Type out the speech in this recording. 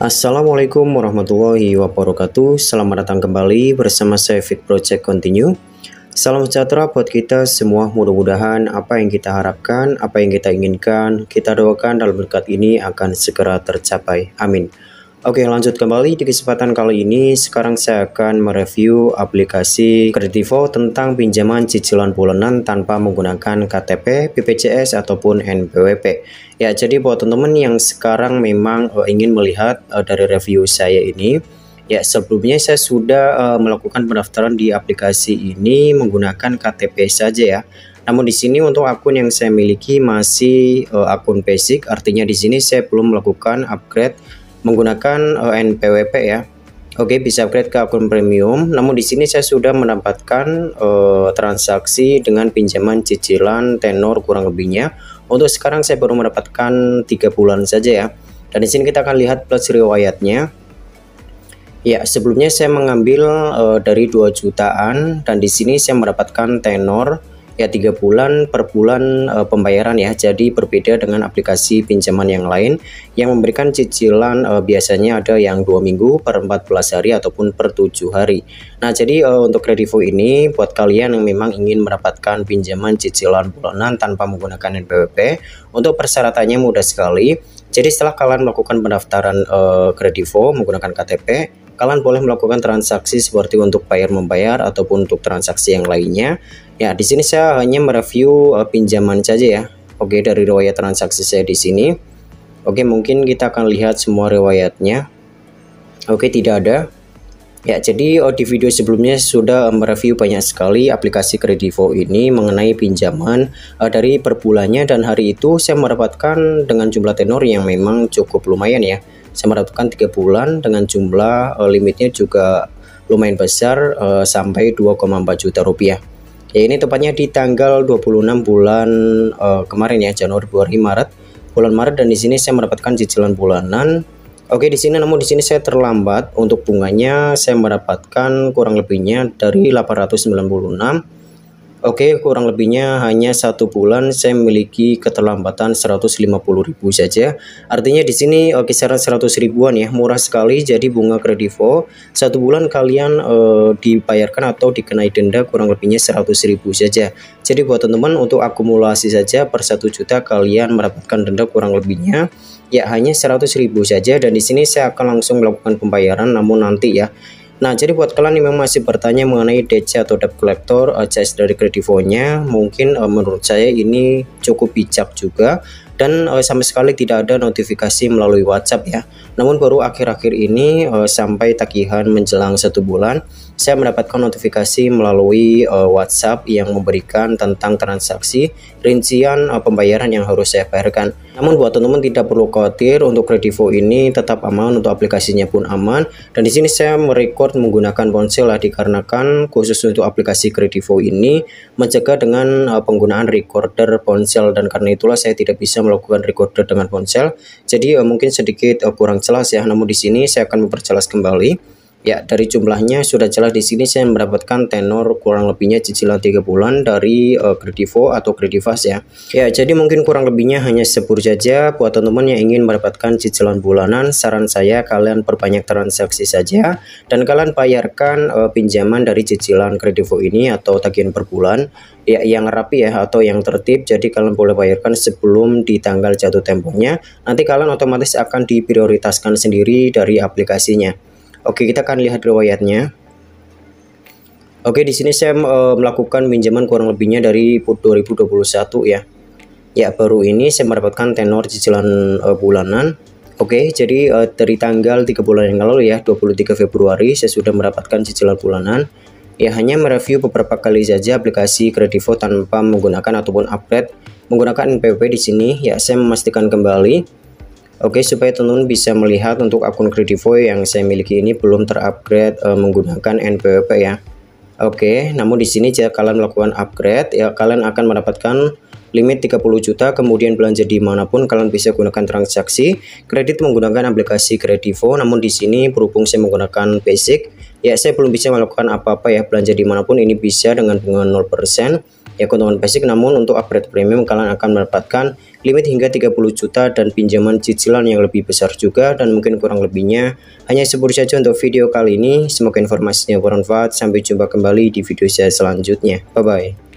Assalamualaikum warahmatullahi wabarakatuh Selamat datang kembali bersama saya Fit Project Continue Salam sejahtera buat kita semua mudah-mudahan apa yang kita harapkan, apa yang kita inginkan, kita doakan dalam berkat ini akan segera tercapai Amin Oke lanjut kembali di kesempatan kali ini sekarang saya akan mereview aplikasi Kredivo tentang pinjaman cicilan bulanan tanpa menggunakan KTP, BPJS ataupun NPWP ya jadi buat teman-teman yang sekarang memang uh, ingin melihat uh, dari review saya ini ya sebelumnya saya sudah uh, melakukan pendaftaran di aplikasi ini menggunakan KTP saja ya namun di sini untuk akun yang saya miliki masih uh, akun basic artinya di sini saya belum melakukan upgrade menggunakan uh, eh, NPWP ya. Oke, bisa upgrade ke akun premium. Namun di sini saya sudah mendapatkan uh, transaksi dengan pinjaman cicilan tenor kurang lebihnya. Untuk sekarang saya baru mendapatkan tiga bulan saja ya. Dan di sini kita akan lihat plus riwayatnya. Ya, sebelumnya saya mengambil uh, dari 2 jutaan dan di sini saya mendapatkan tenor ya tiga bulan per bulan e, pembayaran ya jadi berbeda dengan aplikasi pinjaman yang lain yang memberikan cicilan e, biasanya ada yang dua minggu per 14 hari ataupun per tujuh hari nah jadi e, untuk Kredivo ini buat kalian yang memang ingin mendapatkan pinjaman cicilan bulanan tanpa menggunakan NPWP untuk persyaratannya mudah sekali jadi setelah kalian melakukan pendaftaran uh, Kredivo menggunakan KTP, kalian boleh melakukan transaksi seperti untuk bayar membayar ataupun untuk transaksi yang lainnya. Ya, di sini saya hanya mereview uh, pinjaman saja ya. Oke, dari riwayat transaksi saya di sini. Oke, mungkin kita akan lihat semua riwayatnya. Oke, tidak ada. Ya, jadi oh, di video sebelumnya sudah mereview banyak sekali aplikasi Kredivo ini mengenai pinjaman uh, dari perbulannya dan hari itu saya mendapatkan dengan jumlah tenor yang memang cukup lumayan ya. Saya mendapatkan 3 bulan dengan jumlah uh, limitnya juga lumayan besar uh, sampai 2,4 juta rupiah ya ini tepatnya di tanggal 26 bulan uh, kemarin ya Januari Februari Maret bulan Maret dan di sini saya mendapatkan cicilan bulanan Oke di sini namun di sini saya terlambat untuk bunganya saya mendapatkan kurang lebihnya dari 896 Oke, okay, kurang lebihnya hanya satu bulan saya memiliki keterlambatan 150 ribu saja. Artinya di sini uh, kisaran 100 ribuan ya, murah sekali. Jadi bunga kredivo satu bulan kalian uh, dibayarkan atau dikenai denda kurang lebihnya 100 ribu saja. Jadi buat teman-teman untuk akumulasi saja per 1 juta kalian mendapatkan denda kurang lebihnya ya hanya 100 ribu saja dan di sini saya akan langsung melakukan pembayaran namun nanti ya Nah, jadi buat kalian yang masih bertanya mengenai DC atau debt collector, uh, eh, charge dari kreditifonya, mungkin uh, menurut saya ini cukup bijak juga dan uh, sama sekali tidak ada notifikasi melalui WhatsApp ya. Namun baru akhir-akhir ini uh, sampai tagihan menjelang satu bulan, saya mendapatkan notifikasi melalui uh, WhatsApp yang memberikan tentang transaksi rincian uh, pembayaran yang harus saya bayarkan. Namun buat teman-teman tidak perlu khawatir untuk Kredivo ini tetap aman untuk aplikasinya pun aman dan di sini saya merecord menggunakan ponsel lah dikarenakan khusus untuk aplikasi Kredivo ini mencegah dengan uh, penggunaan recorder ponsel dan karena itulah saya tidak bisa melakukan recorder dengan ponsel. Jadi uh, mungkin sedikit uh, kurang jelas ya namun di sini saya akan memperjelas kembali. Ya, dari jumlahnya sudah jelas di sini saya mendapatkan tenor kurang lebihnya cicilan 3 bulan dari uh, eh, Kredivo atau Kredivas ya. Ya, jadi mungkin kurang lebihnya hanya sebur saja buat teman-teman yang ingin mendapatkan cicilan bulanan, saran saya kalian perbanyak transaksi saja dan kalian bayarkan uh, pinjaman dari cicilan Kredivo ini atau tagihan per bulan ya yang rapi ya atau yang tertib. Jadi kalian boleh bayarkan sebelum di tanggal jatuh temponya. Nanti kalian otomatis akan diprioritaskan sendiri dari aplikasinya. Oke, kita akan lihat riwayatnya. Oke, di sini saya e, melakukan pinjaman kurang lebihnya dari 2021 ya. Ya, baru ini saya mendapatkan tenor cicilan e, bulanan. Oke, jadi e, dari tanggal 3 bulan yang lalu ya, 23 Februari saya sudah mendapatkan cicilan bulanan. Ya, hanya mereview beberapa kali saja aplikasi Kredivo tanpa menggunakan ataupun upgrade menggunakan NPWP di sini ya saya memastikan kembali Oke, supaya teman-teman bisa melihat untuk akun Kredivo yang saya miliki ini belum terupgrade uh, menggunakan NPWP ya. Oke, namun di sini jika kalian melakukan upgrade, ya kalian akan mendapatkan limit 30 juta, kemudian belanja di manapun kalian bisa gunakan transaksi kredit menggunakan aplikasi Kredivo. Namun di sini berhubung saya menggunakan basic, ya saya belum bisa melakukan apa-apa ya belanja di manapun ini bisa dengan bunga 0% keuntungan ya, basic namun untuk upgrade premium kalian akan mendapatkan limit hingga 30 juta dan pinjaman cicilan yang lebih besar juga dan mungkin kurang lebihnya hanya sepuluh saja untuk video kali ini semoga informasinya bermanfaat sampai jumpa kembali di video saya selanjutnya bye bye